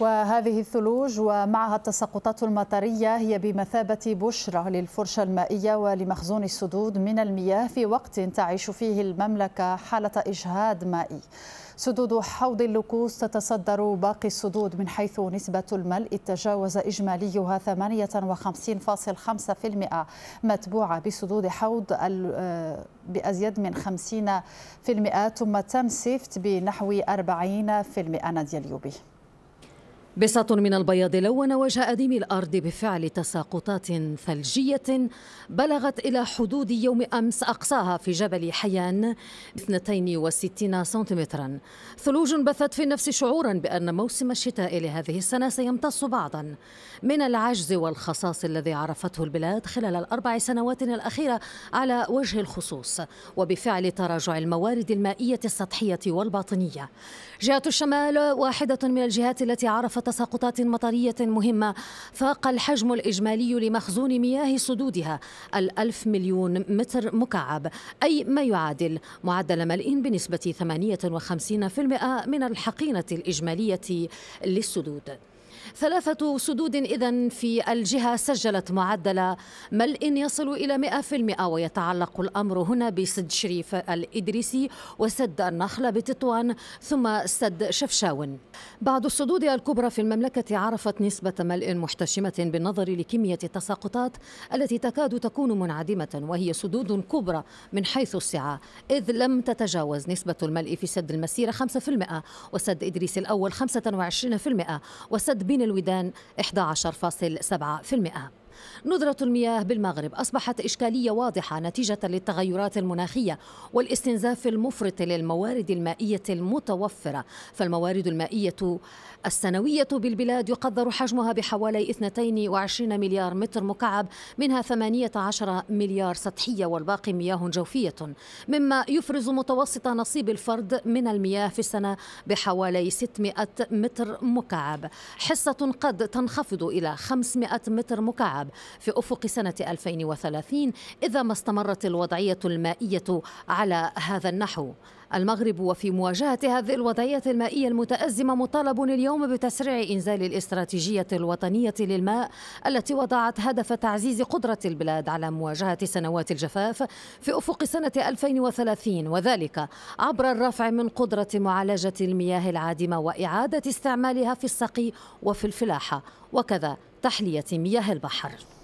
وهذه الثلوج ومعها التساقطات المطرية هي بمثابة بشرة للفرشة المائية ولمخزون السدود من المياه في وقت تعيش فيه المملكة حالة إجهاد مائي سدود حوض اللوكوس تتصدر باقي السدود من حيث نسبة الملء تجاوز إجماليها 58.5% متبوعة بسدود حوض آه، بأزيد من 50% ثم تم سيفت بنحو 40% نادي اليوبي بساط من البياض لون وجه أديم الأرض بفعل تساقطات ثلجية بلغت إلى حدود يوم أمس أقصاها في جبل حيان 62 سنتيمترا ثلوج بثت في النفس شعورا بأن موسم الشتاء لهذه السنة سيمتص بعضا من العجز والخصاص الذي عرفته البلاد خلال الأربع سنوات الأخيرة على وجه الخصوص وبفعل تراجع الموارد المائية السطحية والباطنية جهة الشمال واحدة من الجهات التي عرفت تساقطات مطرية مهمة فاق الحجم الإجمالي لمخزون مياه سدودها الألف مليون متر مكعب أي ما يعادل معدل ملء بنسبة 58% من الحقينة الإجمالية للسدود ثلاثة سدود إذا في الجهة سجلت معدل ملء يصل إلى 100% ويتعلق الأمر هنا بسد شريف الإدريسي وسد النخلة بتطوان ثم سد شفشاون بعض السدود الكبرى في المملكة عرفت نسبة ملء محتشمة بالنظر لكمية التساقطات التي تكاد تكون منعدمة وهي سدود كبرى من حيث السعة إذ لم تتجاوز نسبة الملء في سد المسيرة 5% وسد إدريس الأول 25% وسد بين الودان 11.7% ندرة المياه بالمغرب أصبحت إشكالية واضحة نتيجة للتغيرات المناخية والاستنزاف المفرط للموارد المائية المتوفرة فالموارد المائية السنوية بالبلاد يقدر حجمها بحوالي 22 مليار متر مكعب منها 18 مليار سطحية والباقي مياه جوفية مما يفرز متوسط نصيب الفرد من المياه في السنة بحوالي 600 متر مكعب حصة قد تنخفض إلى 500 متر مكعب الشعب في أفق سنة 2030 إذا ما استمرت الوضعية المائية على هذا النحو المغرب وفي مواجهة هذه الوضعية المائية المتأزمة مطالب اليوم بتسريع إنزال الاستراتيجية الوطنية للماء التي وضعت هدف تعزيز قدرة البلاد على مواجهة سنوات الجفاف في أفق سنة 2030 وذلك عبر الرفع من قدرة معالجة المياه العادمة وإعادة استعمالها في السقي وفي الفلاحة وكذا تحلية مياه البحر